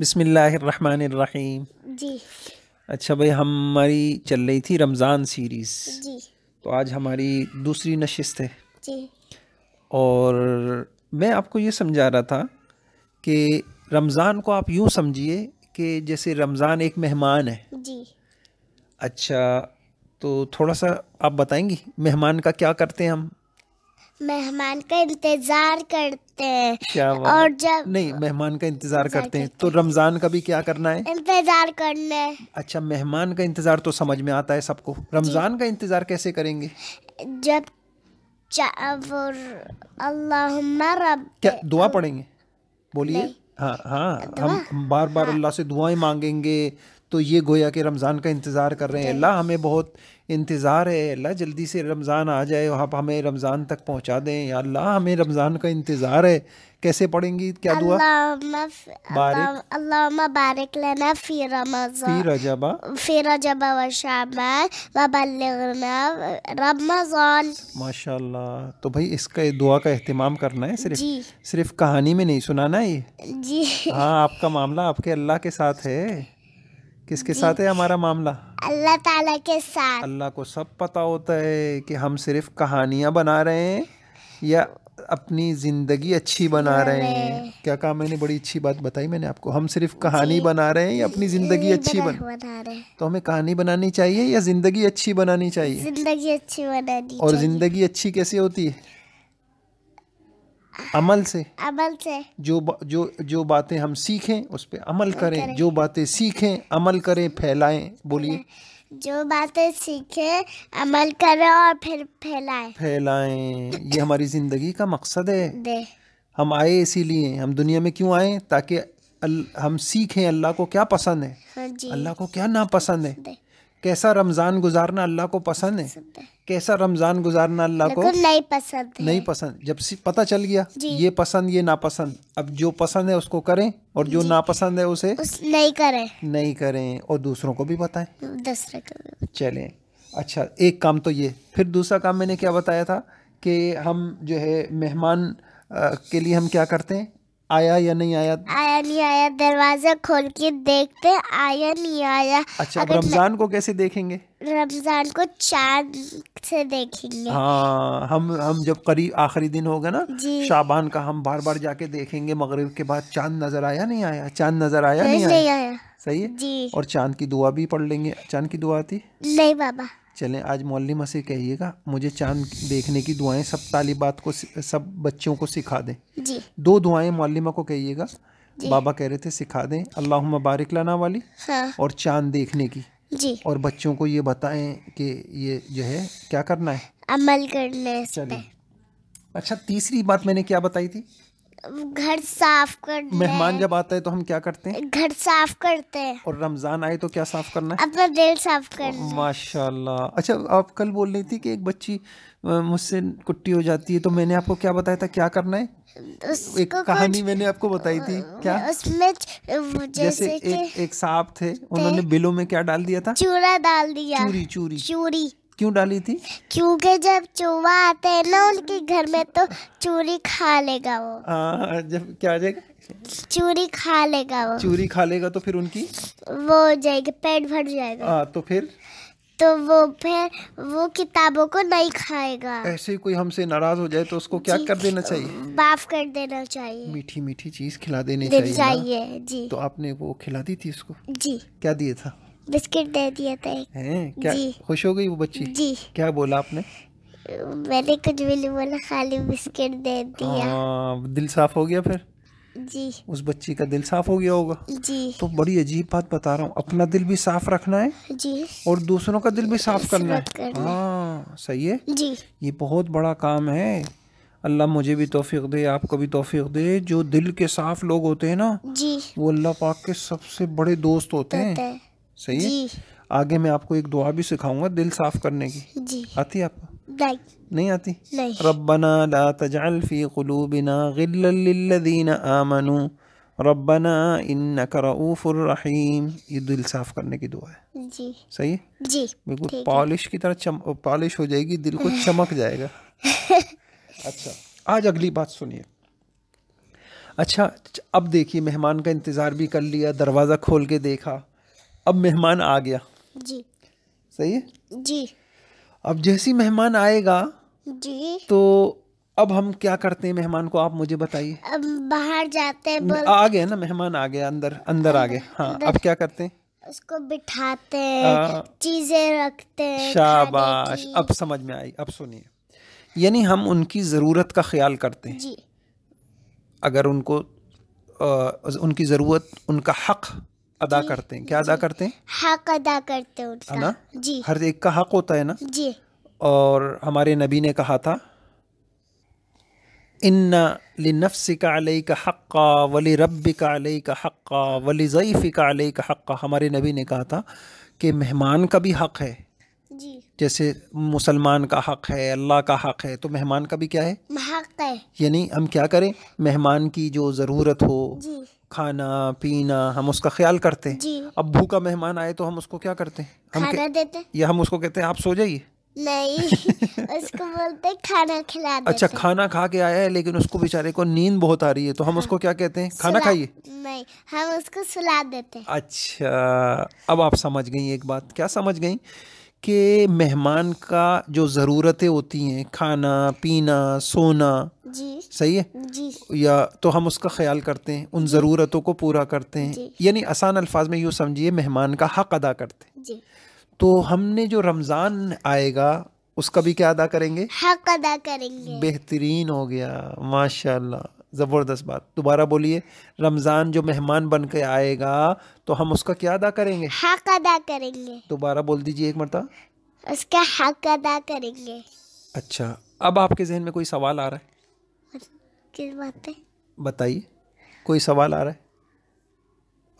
बिसमीम जी अच्छा भाई हमारी चल रही थी रमज़ान सीरीज़ जी तो आज हमारी दूसरी नशस्त है जी और मैं आपको ये समझा रहा था कि रमज़ान को आप यूँ समझिए कि जैसे रमज़ान एक मेहमान है जी अच्छा तो थोड़ा सा आप बताएंगी मेहमान का क्या करते हैं हम मेहमान का इंतजार करते हैं क्या बात? और जब नहीं मेहमान का इंतजार करते, करते हैं तो रमजान का भी क्या करना है इंतजार करना है अच्छा मेहमान का इंतजार तो समझ में आता है सबको रमजान का इंतजार कैसे करेंगे जब अल्लाह क्या दुआ पढ़ेंगे बोलिए हाँ हाँ हम बार बार हाँ। अल्लाह से दुआएं मांगेंगे तो ये गोया कि रमज़ान का इंतज़ार कर रहे हैं अल्लाह हमें बहुत इंतज़ार है अल्लाह जल्दी से रमज़ान आ जाए आप हमें रमज़ान तक पहुँचा दें या अल्लाह हमें रमज़ान का इंतज़ार है कैसे पढ़ेंगी क्या दुआ माशा तो भाई इसका दुआ का अहतमाम करना है सिर्फ सिर्फ कहानी में नहीं सुनाना है ये जी हाँ आपका मामला आपके अल्लाह के साथ है किसके साथ है हमारा मामला अल्लाह ताला के साथ अल्लाह को सब पता होता है कि हम सिर्फ कहानियाँ बना रहे हैं या अपनी ज़िंदगी अच्छी बना रहे हैं क्या कहा मैंने बड़ी अच्छी बात बताई मैंने आपको हम सिर्फ कहानी बना रहे हैं या अपनी ज़िंदगी अच्छी बन बना रहे हैं तो हमें कहानी बनानी चाहिए या ज़िंदगी अच्छी बनानी चाहिए ज़िंदगी अच्छी बनानी और ज़िंदगी अच्छी कैसे होती है अमल से अमल से जो जो जो बातें हम सीखें उस पर अमल करें।, जो बातें सीखें अमल करें फैलाएं बोलिए जो बातें सीखें अमल करें और फिर फैलाएं फैलाएं ये हमारी ज़िंदगी का मकसद है हम आए इसीलिए हम दुनिया में क्यों आए ताकि हम सीखें अल्लाह को क्या पसंद है हाँ अल्लाह को क्या नापसंद है कैसा रमज़ान गुजारना अल्लाह को पसंद है कैसा रमज़ान गुजारना अल्लाह को नहीं पसंद नहीं पसंद जब पता चल गया ये पसंद ये नापसंद अब जो पसंद है उसको करें और जो नापसंद है उसे उस नहीं करें नहीं करें और दूसरों को भी बताए चले अच्छा एक काम तो ये फिर दूसरा काम मैंने क्या बताया था कि हम जो है मेहमान के लिए हम क्या करते हैं आया या नहीं आया आया नहीं आया दरवाजा खोल के देखते आया नहीं आया अच्छा रमजान को कैसे देखेंगे रमजान को चांद से देखेंगे हाँ हम हम जब करीब आखिरी दिन होगा ना शाबान का हम बार बार जाके देखेंगे मगरिब के बाद चांद नजर आया नहीं आया चांद नजर आया नहीं, आया, आया। सही है जी और चांद की दुआ भी पढ़ लेंगे चांद की दुआ आती नहीं बाबा चलें आज मौलिमा से कहिएगा मुझे चांद देखने की दुआएं सब तालिबात को सब बच्चों को सिखा दें जी दो दुआएं मौलिमा को कहिएगा बाबा कह रहे थे सिखा दें अल्लाह मुबारक लाना वाली हाँ। और चांद देखने की जी और बच्चों को ये बताएं कि ये जो है क्या करना है अमल करना है चलिए अच्छा तीसरी बात मैंने क्या बताई थी घर साफ कर मेहमान जब आता है तो हम क्या करते हैं घर साफ करते हैं और रमजान आए तो क्या साफ करना है अपना दिल साफ करना माशाल्लाह अच्छा आप कल बोल रही थी कि एक बच्ची मुझसे कुट्टी हो जाती है तो मैंने आपको क्या बताया था क्या करना है एक कहानी मैंने आपको बताई थी क्या उसमें जैसे, एक एक सांप थे उन्होंने बिलों में क्या डाल दिया था चूरा डाल दिया चूरी चूरी चूरी क्यों डाली थी क्योंकि जब चूहा आते है ना उनके घर में तो चूरी खा लेगा वो आ, जब क्या जाएगा चूरी खा लेगा वो चूरी खा लेगा तो फिर उनकी वो हो जाएगी पेट भर जाएगा आ, तो फिर तो वो फिर वो किताबों को नहीं खाएगा ऐसे कोई हमसे नाराज हो जाए तो उसको क्या कर देना चाहिए माफ कर देना चाहिए मीठी मीठी चीज खिला देने चाहिए, चाहिए जी तो आपने वो खिला दी थी उसको जी क्या दिए था बिस्किट दे दिया था एक है? क्या जी। खुश हो गई वो बच्ची जी क्या बोला आपने मैंने कुछ भी नहीं बोला खाली बिस्किट दे दिया आ, हाँ, दिल साफ हो गया फिर जी उस बच्ची का दिल साफ हो गया होगा जी तो बड़ी अजीब बात बता रहा हूँ अपना दिल भी साफ रखना है जी और दूसरों का दिल भी साफ करना है हाँ सही है जी ये बहुत बड़ा काम है अल्लाह मुझे भी तोफ़ी दे आपको भी तोफ़ी दे जो दिल के साफ लोग होते हैं ना जी वो अल्लाह पाक के सबसे बड़े दोस्त होते हैं सही है आगे मैं आपको एक दुआ भी सिखाऊंगा दिल साफ करने की जी आती है आपको नहीं आती नहीं ला कुलूबिना आमनू रब्बना ये दिल साफ करने की दुआ है जी सही है जी बिल्कुल पॉलिश की तरह चम पॉलिश हो जाएगी दिल को चमक जाएगा अच्छा आज अगली बात सुनिए अच्छा अब देखिए मेहमान का इंतज़ार भी कर लिया दरवाज़ा खोल के देखा अब मेहमान आ गया जी सही है जी अब जैसे मेहमान आएगा जी तो अब हम क्या करते हैं मेहमान को आप मुझे बताइए अब बाहर जाते हैं आ गए ना मेहमान आ गए अंदर अंदर आ गए हाँ अब क्या करते हैं उसको बिठाते चीजें रखते शाबाश अब समझ में आई अब सुनिए यानी हम उनकी ज़रूरत का ख्याल करते हैं जी अगर उनको आ, उनकी ज़रूरत उनका हक़ अदा करते हैं क्या अदा करते हैं हक अदा करते है ना जी हर एक का हक होता है ना जी और हमारे नबी ने कहा था इन्ना लिनफ्सी का अलई का हक्का वली रब्बी का अलई का हक्का वली ज़ईफ़ी का अलई का हक्का हमारे नबी ने कहा था कि मेहमान का भी हक़ है जी जैसे मुसलमान का हक़ है अल्लाह का हक़ है तो मेहमान का भी क्या है हक़ है यानी हम क्या करें मेहमान की जो ज़रूरत हो खाना पीना हम उसका ख्याल करते हैं अब भूखा मेहमान आए तो हम उसको क्या करते हैं हम खाना देते या हम उसको कहते हैं आप सो जाइए नहीं उसको बोलते खाना खिला देते अच्छा खाना खा के आया है लेकिन उसको बेचारे को नींद बहुत आ रही है तो हम हाँ। उसको क्या कहते हैं खाना खाइए नहीं हम उसको सुला देते अच्छा अब आप समझ गई एक बात क्या समझ गई कि मेहमान का जो ज़रूरतें होती हैं खाना पीना सोना जी सही है जी या तो हम उसका ख्याल करते हैं उन ज़रूरतों को पूरा करते हैं यानी आसान अल्फाज में यूँ समझिए मेहमान का हक अदा करते हैं जी तो हमने जो रमज़ान आएगा उसका भी क्या अदा करेंगे हक अदा करेंगे बेहतरीन हो गया माशाल्लाह ज़बरदस्त बात दोबारा बोलिए रमज़ान जो मेहमान बन के आएगा तो हम उसका क्या अदा करेंगे हक अदा करेंगे दोबारा बोल दीजिए एक मरता उसका हक अदा करेंगे अच्छा अब आपके जहन में कोई सवाल आ रहा है किस बात बताइए कोई सवाल आ रहा है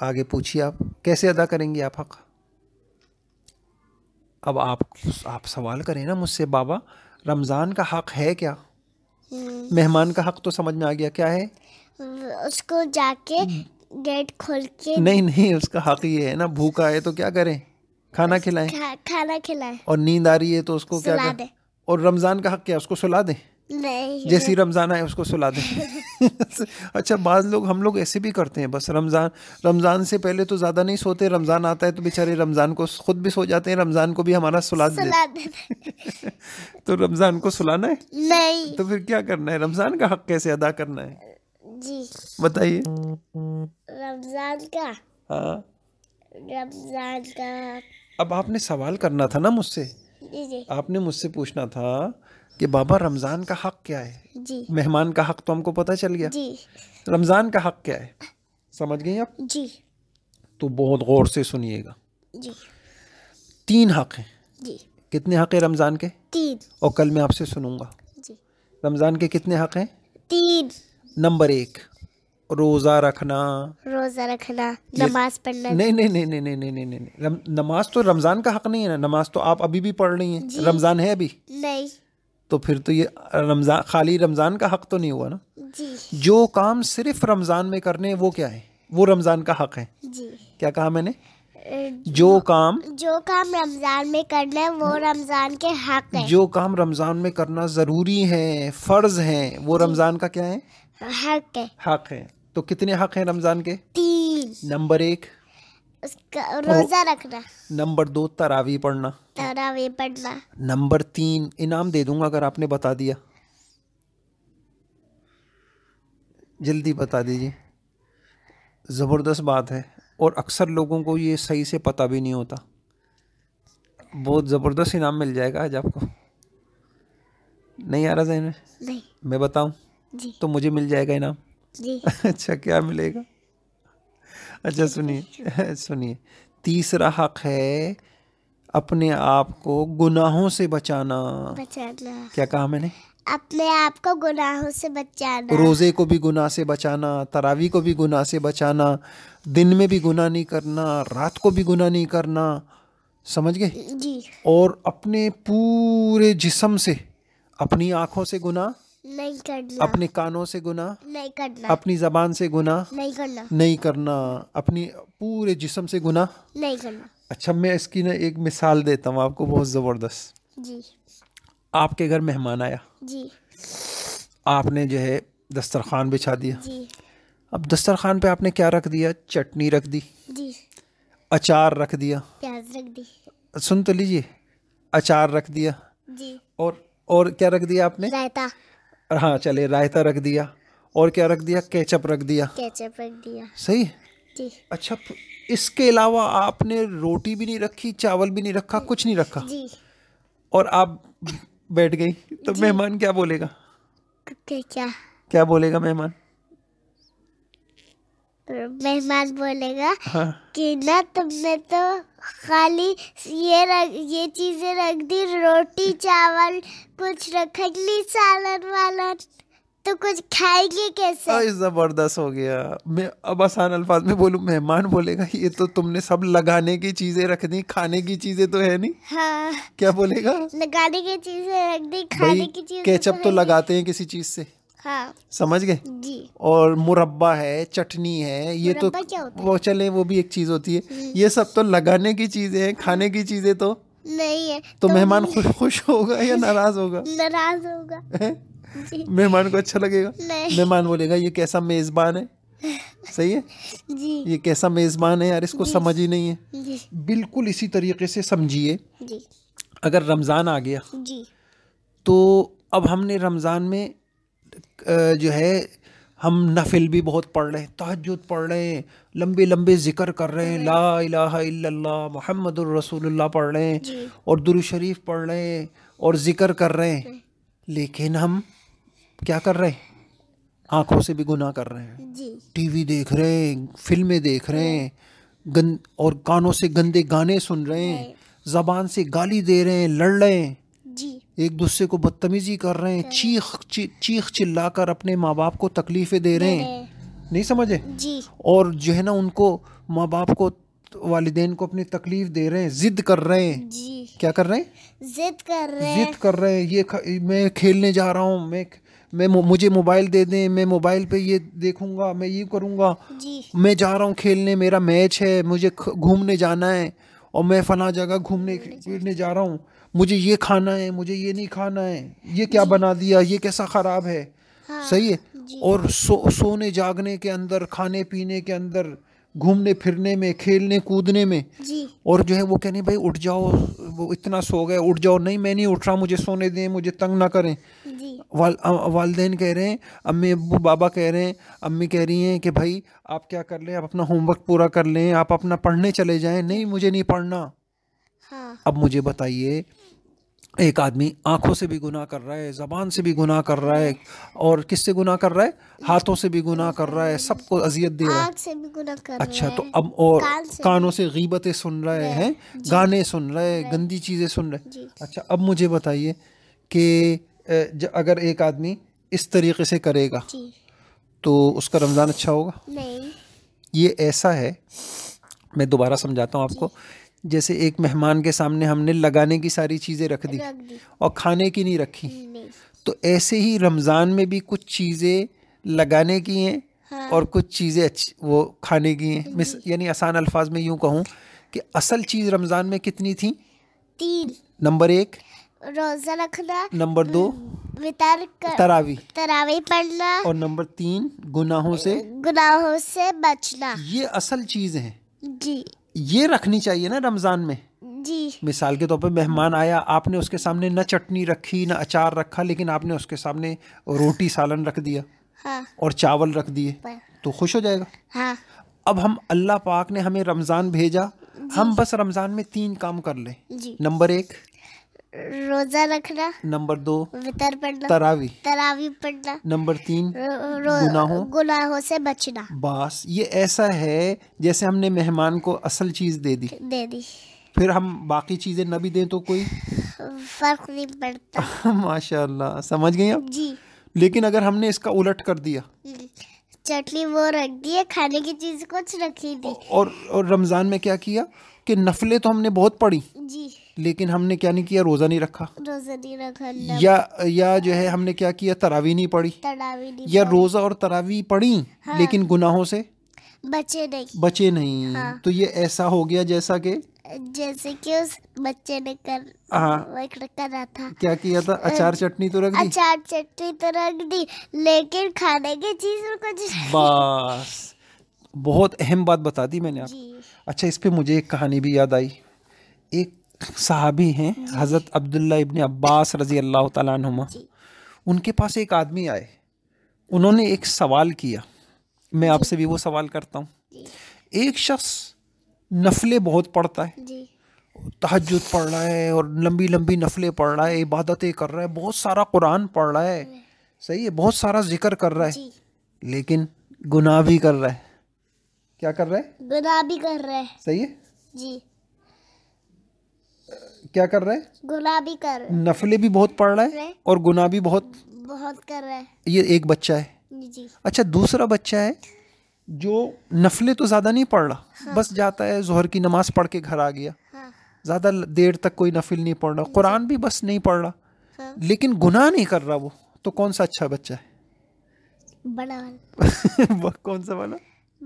आगे पूछिए आप कैसे अदा करेंगे आप हक अब आप आप सवाल करें ना मुझसे बाबा रमज़ान का हक है क्या हम्म। मेहमान का हक तो समझ में आ गया क्या है उसको जाके हम्म। गेट खोल के नहीं नहीं उसका हक ये है ना भूखा है तो क्या करें खाना खिलाएं खा, खाना खिलाएं और नींद आ रही है तो उसको क्या करें और रमजान का हक क्या उसको सुला दें जैसी रमज़ान आए उसको सुला दें अच्छा बाद लोग हम लोग ऐसे भी करते हैं बस रमज़ान रमज़ान से पहले तो ज़्यादा नहीं सोते रमज़ान आता है तो बेचारे रमज़ान को खुद भी सो जाते हैं रमज़ान को भी हमारा सुला दे तो रमज़ान को सुलाना है नहीं तो फिर क्या करना है रमज़ान का हक कैसे अदा करना है जी बताइए रमज़ान का हाँ रमज़ान का अब आपने सवाल करना था ना मुझसे आपने मुझसे पूछना था कि बाबा रमज़ान का हक क्या है जी मेहमान का हक तो हमको पता चल गया जी रमज़ान का हक क्या है समझ गई आप जी तो बहुत गौर से सुनिएगा जी तीन हक हैं जी कितने हक है रमज़ान के तीन और कल मैं आपसे सुनूंगा जी रमज़ान के कितने हक हैं तीन नंबर एक रोज़ा रखना रोज़ा रखना नमाज पढ़ना नहीं नहीं नहीं नहीं नहीं नहीं नहीं नहीं नमाज तो रमज़ान का हक नहीं है ना नमाज तो आप अभी भी पढ़ रही हैं रमज़ान है अभी नहीं तो फिर तो ये रमज़ान खाली रमज़ान का हक़ तो नहीं हुआ ना जी। जो काम सिर्फ रमज़ान में करने हैं वो क्या है वो रमज़ान का हक़ है जी। क्या कहा मैंने जो काम जो काम रमज़ान में करना है वो रमज़ान के हक है जो काम रमज़ान में करना ज़रूरी है फ़र्ज है वो रमज़ान का क्या है हक है हक है तो कितने हक हैं रमज़ान के तीन नंबर एक उसका रोज़ा रखना नंबर दो तरावी पढ़ना नंबर तीन इनाम दे दूंगा अगर आपने बता दिया जल्दी बता दीजिए ज़बरदस्त बात है और अक्सर लोगों को ये सही से पता भी नहीं होता बहुत ज़बरदस्त इनाम मिल जाएगा आज आपको नहीं आ रहा जहन में मैं बताऊं तो मुझे मिल जाएगा इनाम अच्छा क्या मिलेगा अच्छा सुनिए सुनिए तीसरा हक है अपने आप को गुनाहों से बचाना बचाना क्या कहा मैंने अपने आप को गुनाहों से बचाना रोज़े को भी गुनाह से बचाना तरावी को भी गुनाह से बचाना दिन में भी गुनाह नहीं करना रात को भी गुनाह नहीं करना समझ गए जी और अपने पूरे जिसम से अपनी आँखों से गुनाह नहीं करना अपने कानों से गुना नहीं करना अपनी जबान से गुना नहीं करना नहीं करना अपनी पूरे जिसम से गुना नहीं करना अच्छा मैं इसकी ना एक मिसाल देता हूँ आपको बहुत ज़बरदस्त जी आपके घर मेहमान आया जी आपने जो है दस्तरखान बिछा दिया जी अब दस्तरखान पे आपने क्या रख दिया चटनी रख दी जी अचार रख दिया प्याज रख दी सुन तो लीजिए अचार रख दिया जी और और क्या रख दिया आपने रायता हाँ चले रायता रख दिया और क्या रख दिया केचप रख दिया केचप रख दिया सही रोटी अच्छा इसके अलावा आपने रोटी भी नहीं रखी चावल भी नहीं रखा कुछ नहीं रखा जी और आप बैठ गई तो मेहमान क्या बोलेगा क्या क्या बोलेगा मेहमान मेहमान बोलेगा हाँ। कि ना तुमने तो खाली ये रख ये चीजें रख दी रोटी चावल कुछ रखा ली सालन वालन तो कुछ खाएगी कैसे आई जबरदस्त हो गया मैं अब आसान अल्फाज में बोलू मेहमान बोलेगा ये तो तुमने सब लगाने की चीजें रख दी खाने की चीजें तो है नहीं हाँ। क्या बोलेगा लगाने की चीजें रख दी खाने की चीजें केचप तो, तो लगाते हैं किसी चीज से हाँ। समझ गए और मुरब्बा है चटनी है ये तो क्या होता है? वो चले वो भी एक चीज होती है हम्म। ये सब तो लगाने की चीजें हैं खाने की चीजें तो नहीं है तो, तो मेहमान खुश खुश होगा या नाराज होगा नाराज होगा मेहमान को अच्छा लगेगा मेहमान बोलेगा ये कैसा मेज़बान है सही है जी ये कैसा मेज़बान है यार इसको समझ ही नहीं है बिल्कुल इसी तरीके से समझिए अगर रमज़ान आ गया जी तो अब हमने रमज़ान में जो है हम नफिल भी बहुत पढ़ रहे हैं तहजद पढ़ रहे हैं लंबे लंबे ज़िक्र कर रहे हैं ला इलाहा इल्लल्लाह मोहम्मद रसूलुल्लाह पढ़ रहे हैं और दुरुशरीफ पढ़ रहे हैं और ज़िक्र कर रहे हैं लेकिन हम क्या कर रहे हैं आंखों से भी गुनाह कर रहे हैं टी टीवी देख रहे हैं फिल्में देख रहे हैं गंद और कानों से गंदे गाने सुन रहे हैं जबान से गाली दे रहे हैं लड़ रहे हैं जी एक दूसरे को बदतमीजी कर रहे हैं चीख ची, चीख चिल्ला कर अपने माँ बाप को तकलीफें दे रहे हैं नहीं समझे जी और जो है ना उनको माँ बाप को वाले को अपनी तकलीफ दे रहे हैं जिद कर रहे हैं जी क्या कर रहे हैं जिद कर रहे हैं जिद कर रहे हैं ये मैं खेलने जा रहा हूँ मैं मैं मुझे मोबाइल दे दें मैं मोबाइल पे ये देखूँगा मैं ये करूँगा मैं जा रहा हूँ खेलने मेरा मैच है मुझे घूमने जाना है और मैं फला जगह घूमने फिरने जा रहा हूँ मुझे ये खाना है मुझे ये नहीं खाना है ये क्या बना दिया ये कैसा ख़राब है हाँ, सही है और सो सोने जागने के अंदर खाने पीने के अंदर घूमने फिरने में खेलने कूदने में जी। और जो है वो कहने भाई उठ जाओ वो इतना सो गए उठ जाओ नहीं मैं नहीं उठ रहा मुझे सोने दें मुझे तंग ना करें वाल वालदेन कह रहे हैं अम्मी अबू बाबा कह रहे हैं अम्मी कह रही हैं कि भाई आप क्या कर लें आप अपना होमवर्क पूरा कर लें आप अपना पढ़ने चले जाएं नहीं मुझे नहीं पढ़ना हाँ। अब मुझे बताइए एक आदमी आंखों से भी गुनाह कर रहा है ज़बान से भी गुनाह कर रहा है और किससे गुनाह कर रहा है हाथों से भी गुनाह कर रहा है सबको अजियत दे रहा है से भी कर अच्छा तो अब और से कानों से गीबतें सुन रहे हैं गाने सुन रहे हैं गंदी चीज़ें सुन रहे अच्छा अब मुझे बताइए कि अगर एक आदमी इस तरीके से करेगा तो उसका रमज़ान अच्छा होगा नहीं ये ऐसा है मैं दोबारा समझाता हूँ आपको जैसे एक मेहमान के सामने हमने लगाने की सारी चीज़ें रख दी और खाने की नहीं रखी तो ऐसे ही रमज़ान में भी कुछ चीज़ें लगाने की हैं हाँ। और कुछ चीज़ें वो खाने की हैं मिस यानी आसान अल्फाज में यूँ कहूँ कि असल चीज़ रमज़ान में कितनी थी तीन नंबर एक रोज़ा रखना नंबर दो वितर तरावी तरावी पढ़ना और नंबर तीन गुनाहों से गुनाहों से बचना ये असल चीज़ है जी ये रखनी चाहिए ना रमज़ान में जी मिसाल के तौर पर मेहमान आया आपने उसके सामने न चटनी रखी न अचार रखा लेकिन आपने उसके सामने रोटी सालन रख दिया हाँ। और चावल रख दिए तो खुश हो जाएगा हाँ। अब हम अल्लाह पाक ने हमें रमज़ान भेजा हम बस रमज़ान में तीन काम कर ले नंबर एक रोजा रखना नंबर दो वितर पढ़ना तरावी तरावी पढ़ना नंबर तीन गुनाहों गुनाहों से बचना बस ये ऐसा है जैसे हमने मेहमान को असल चीज दे दी दे दी फिर हम बाकी चीजें न भी दें तो कोई फर्क नहीं पड़ता माशाल्लाह समझ गए आप जी लेकिन अगर हमने इसका उलट कर दिया चटनी वो रख दी है खाने की चीज कुछ रखी थी और और रमजान में क्या किया कि नफले तो हमने बहुत पढ़ी जी लेकिन हमने क्या नहीं किया रोज़ा नहीं रखा रोज़ा नहीं रखा या या जो है हमने क्या किया तरावी नहीं पढ़ी तरावी नहीं या रोज़ा और तरावी पढ़ी हाँ। लेकिन गुनाहों से बचे नहीं बचे नहीं हाँ। तो ये ऐसा हो गया जैसा के जैसे कि उस बच्चे ने कर हाँ था क्या किया था अचार चटनी तो रख दी अचार चटनी तो रख दी लेकिन खाने की चीज कुछ बस बहुत अहम बात बता दी मैंने आप अच्छा इस पे मुझे एक कहानी भी याद आई एक सहाबी हैं हज़रत अब्दुल्ला इबन अब्बास रज़ी अल्लाह तुमा उनके पास एक आदमी आए उन्होंने एक सवाल किया मैं आपसे भी वो सवाल करता हूँ एक शख्स नफलें बहुत पढ़ता है तहजद पढ़ रहा है और लंबी लंबी नफलें पढ़ रहा है इबादतें कर रहा है बहुत सारा कुरान पढ़ रहा है सही है बहुत सारा जिक्र कर रहा है लेकिन गुनाह भी कर रहा है क्या कर रहा है गुनाह भी कर रहा है सही है जी क्या कर रहा है गुना भी कर नफले भी बहुत पढ़ रहा है और गुना भी बहुत बहुत कर रहा है ये एक बच्चा है जी अच्छा दूसरा बच्चा है जो नफले तो ज़्यादा नहीं पढ़ रहा हाँ। बस जाता है जोहर की नमाज पढ़ के घर आ गया हाँ। ज़्यादा देर तक कोई नफिल नहीं पढ़ रहा कुरान भी बस नहीं पढ़ रहा हाँ। लेकिन गुनाह नहीं कर रहा वो तो कौन सा अच्छा बच्चा है बड़ा वाला कौन सा वाला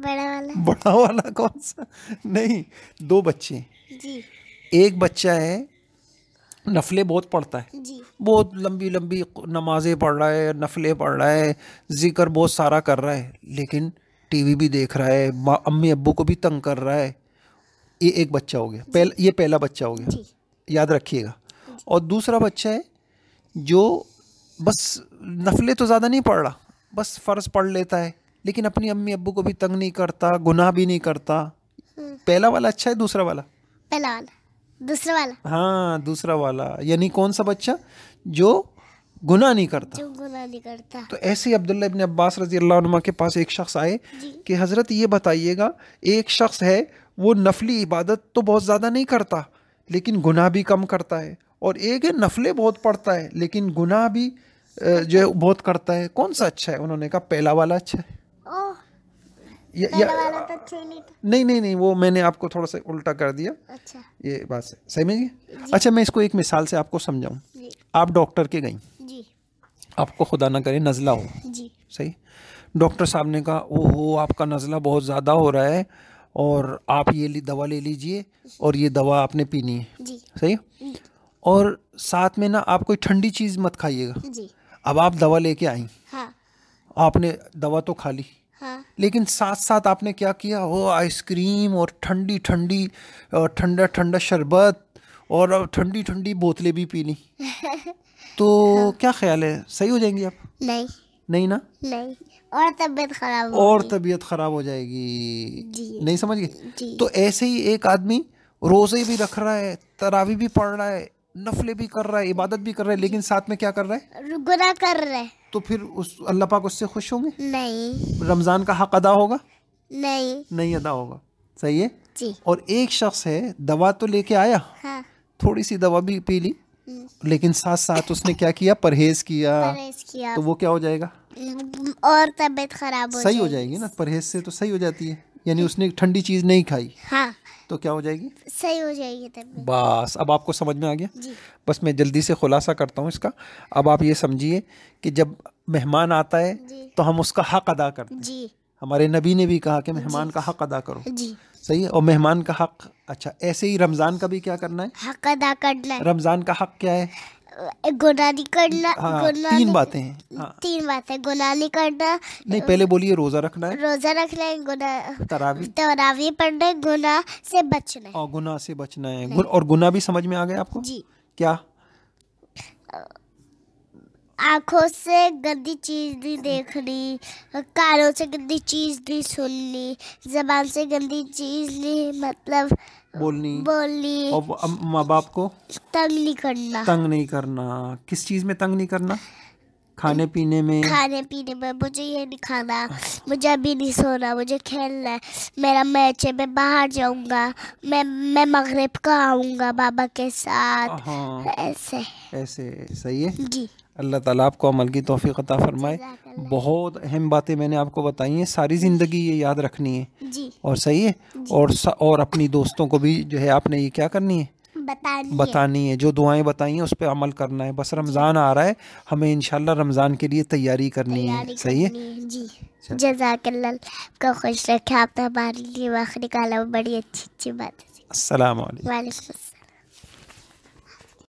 बड़ा वाला बड़ा वाला कौन सा नहीं दो बच्चे जी एक बच्चा है नफले बहुत पढ़ता है जी। बहुत लंबी लंबी नमाजें पढ़ रहा है नफले पढ़ रहा है जिक्र बहुत सारा कर रहा है लेकिन टीवी भी देख रहा है अम्मी अब्बू को भी तंग कर रहा है ये एक बच्चा हो गया पहला ये पहला बच्चा हो गया याद रखिएगा और दूसरा बच्चा है जो बस नफले तो ज़्यादा नहीं पढ़ रहा बस फ़र्ज़ पढ़ लेता है लेकिन अपनी अम्मी अबू को भी तंग नहीं करता गुनाह भी नहीं करता हम्म। पहला वाला अच्छा है दूसरा वाला पहला वाला दूसरा वाला हाँ दूसरा वाला यानी कौन सा बच्चा जो गुना नहीं करता जो गुना नहीं करता तो ऐसे ही अब्दुल्ला इबन अब्बास रजी अल्लाह के पास एक शख्स आए कि हज़रत ये बताइएगा एक शख्स है वो नफली इबादत तो बहुत ज़्यादा नहीं करता लेकिन गुनाह भी कम करता है और एक है नफले बहुत पड़ता है लेकिन गुनाह भी जो है बहुत करता है कौन सा अच्छा है उन्होंने कहा पहला वाला अच्छा है या, या, वाला तो अच्छा नहीं नहीं नहीं वो मैंने आपको थोड़ा सा उल्टा कर दिया अच्छा ये बात से सही में अच्छा मैं इसको एक मिसाल से आपको समझाऊँ आप डॉक्टर के गई जी आपको खुदा ना करे नज़ला हो जी सही डॉक्टर साहब ने कहा ओ हो आपका नज़ला बहुत ज़्यादा हो रहा है और आप ये ली, दवा ले लीजिए और ये दवा आपने पीनी है जी। सही और साथ में ना आप कोई ठंडी चीज़ मत खाइएगा अब आप दवा लेके आई हाँ। आपने दवा तो खा ली हाँ। लेकिन साथ साथ आपने क्या किया वो आइसक्रीम और ठंडी ठंडी ठंडा ठंडा शरबत और ठंडी ठंडी बोतलें भी पी ली तो हाँ। क्या ख्याल है सही हो जाएंगी आप नहीं नहीं ना नहीं और तबीयत खराब और तबीयत खराब हो जाएगी नहीं समझ गए तो ऐसे ही एक आदमी रोज़े भी रख रहा है तरावी भी पढ़ रहा है नफले भी कर रहा है इबादत भी कर रहा है लेकिन साथ में क्या कर रहा है गुना कर रहा है तो फिर उस अल्लाह पाक उससे खुश होंगे नहीं रमज़ान का हक अदा होगा नहीं नहीं अदा होगा सही है जी और एक शख्स है दवा तो लेके आया हाँ। थोड़ी सी दवा भी पी ली हम्म। लेकिन साथ साथ उसने क्या किया परहेज किया, परहेज किया। तो वो क्या हो जाएगा और तबीयत खराब हो सही हो जाएगी ना परहेज से तो सही हो जाती है यानी उसने ठंडी चीज नहीं खाई हाँ। तो क्या हो जाएगी सही हो जाएगी तब बस अब आपको समझ में आ गया जी। बस मैं जल्दी से खुलासा करता हूँ इसका अब आप ये समझिए कि जब मेहमान आता है तो हम उसका हक अदा करते हैं हमारे नबी ने भी कहा कि मेहमान का हक अदा करो जी सही है और मेहमान का हक अच्छा ऐसे ही रमज़ान का भी क्या करना है हक अदा करना है रमज़ान का हक क्या है गुनानी करना हाँ, गुना तीन बातें हैं हाँ। तीन बातें गुनानी करना नहीं पहले बोलिए रोजा रखना है रोजा रखना है गुना तरावी तरावी पढ़ना है गुना से बचना है और गुना से बचना है गुन, और गुना भी समझ में आ गया आपको जी क्या आँखों से गंदी चीज़ नहीं देखनी कानों से गंदी चीज़ नहीं सुननी जबान से गंदी चीज़ नहीं मतलब बोलनी बोलनी और माँ बाप को तंग नहीं करना तंग नहीं करना किस चीज़ में तंग नहीं करना खाने पीने में खाने पीने में मुझे ये नहीं खाना मुझे अभी नहीं सोना मुझे खेलना है मेरा मैच है मैं बाहर जाऊंगा मैं मैं मगरब का आऊंगा बाबा के साथ हाँ। ऐसे ऐसे सही है जी अल्लाह ताला आपको अमल की तोफ़ी अता फ़रमाए बहुत अहम बातें मैंने आपको बताई हैं सारी ज़िंदगी ये याद रखनी है जी। और सही है और स, और अपनी दोस्तों को भी जो है आपने ये क्या करनी है बतानी, बतानी है जो दुआएं बताई हैं उस पर अमल करना है बस रमज़ान आ रहा है हमें इन रमज़ान के लिए तैयारी करनी है सही है जी जजाकल्ला खुश रखे आपने हमारे लिए बड़ी अच्छी अच्छी बात